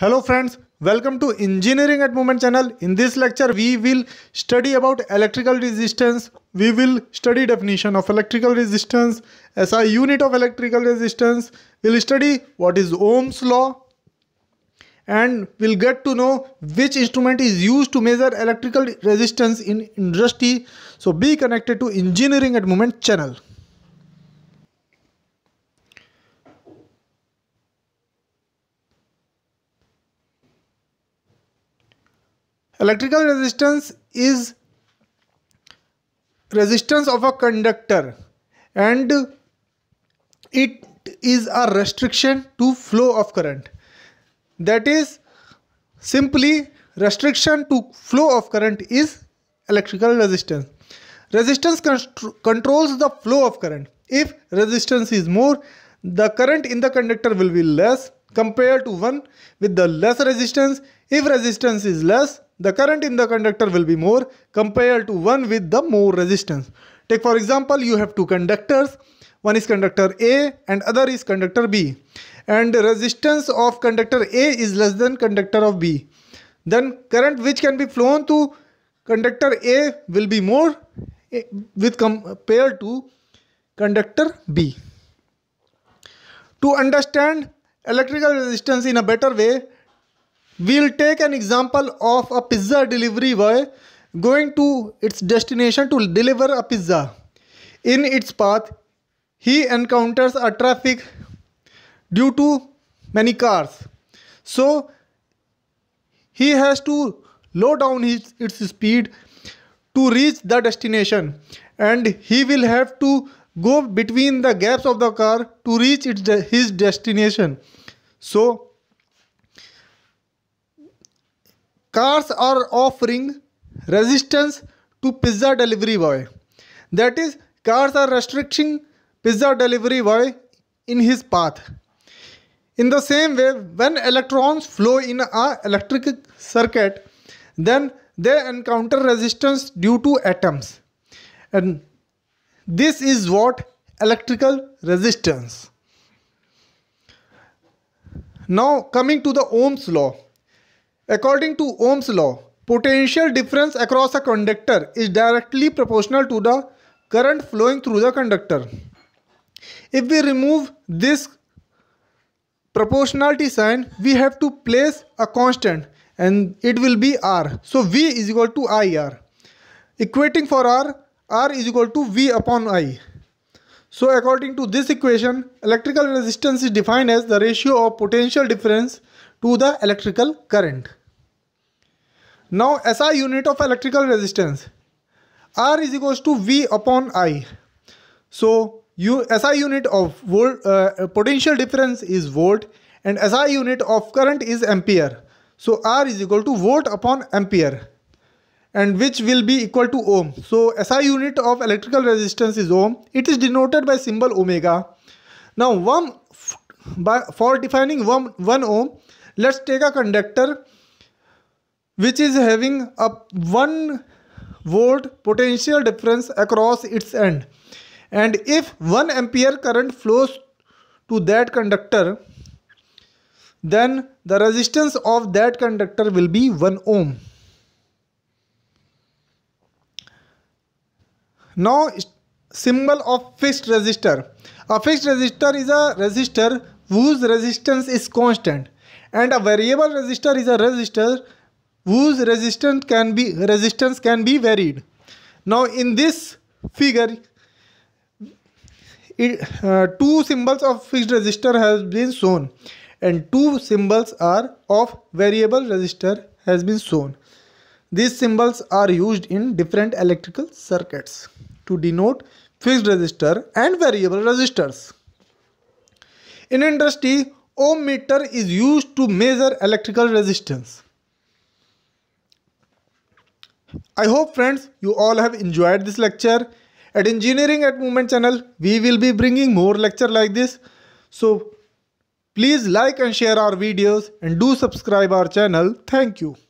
Hello friends, welcome to Engineering at Moment channel. In this lecture, we will study about electrical resistance. We will study definition of electrical resistance, SI unit of electrical resistance. We'll study what is Ohm's law and we'll get to know which instrument is used to measure electrical resistance in industry. So be connected to Engineering at Moment channel. electrical resistance is resistance of a conductor and it is a restriction to flow of current that is simply restriction to flow of current is electrical resistance resistance controls the flow of current if resistance is more the current in the conductor will be less compared to one with the less resistance if resistance is less the current in the conductor will be more compared to one with the more resistance. Take for example, you have two conductors, one is conductor A and other is conductor B and resistance of conductor A is less than conductor of B. Then current which can be flown to conductor A will be more eh, with compared to conductor B. To understand electrical resistance in a better way, We'll take an example of a pizza delivery boy going to its destination to deliver a pizza. In its path, he encounters a traffic due to many cars. So, he has to low down his, its speed to reach the destination and he will have to go between the gaps of the car to reach its, his destination. So, cars are offering resistance to pizza delivery boy that is cars are restricting pizza delivery boy in his path in the same way when electrons flow in a electric circuit then they encounter resistance due to atoms and this is what electrical resistance now coming to the ohm's law According to Ohm's law, potential difference across a conductor is directly proportional to the current flowing through the conductor. If we remove this proportionality sign, we have to place a constant and it will be R. So V is equal to IR. Equating for R, R is equal to V upon I. So according to this equation, electrical resistance is defined as the ratio of potential difference to the electrical current. Now SI unit of electrical resistance. R is equals to V upon I. So you SI unit of volt uh, potential difference is volt and SI unit of current is ampere. So R is equal to volt upon ampere and which will be equal to ohm. So SI unit of electrical resistance is ohm. It is denoted by symbol omega. Now one by, for defining one, one ohm, let's take a conductor which is having a 1 volt potential difference across its end and if 1 ampere current flows to that conductor then the resistance of that conductor will be 1 ohm. Now symbol of fixed resistor. A fixed resistor is a resistor whose resistance is constant and a variable resistor is a resistor whose resistance can be resistance can be varied now in this figure it, uh, two symbols of fixed resistor has been shown and two symbols are of variable resistor has been shown these symbols are used in different electrical circuits to denote fixed resistor and variable resistors in industry ohm meter is used to measure electrical resistance I hope friends you all have enjoyed this lecture. At Engineering at Movement channel we will be bringing more lecture like this. So please like and share our videos and do subscribe our channel. Thank you.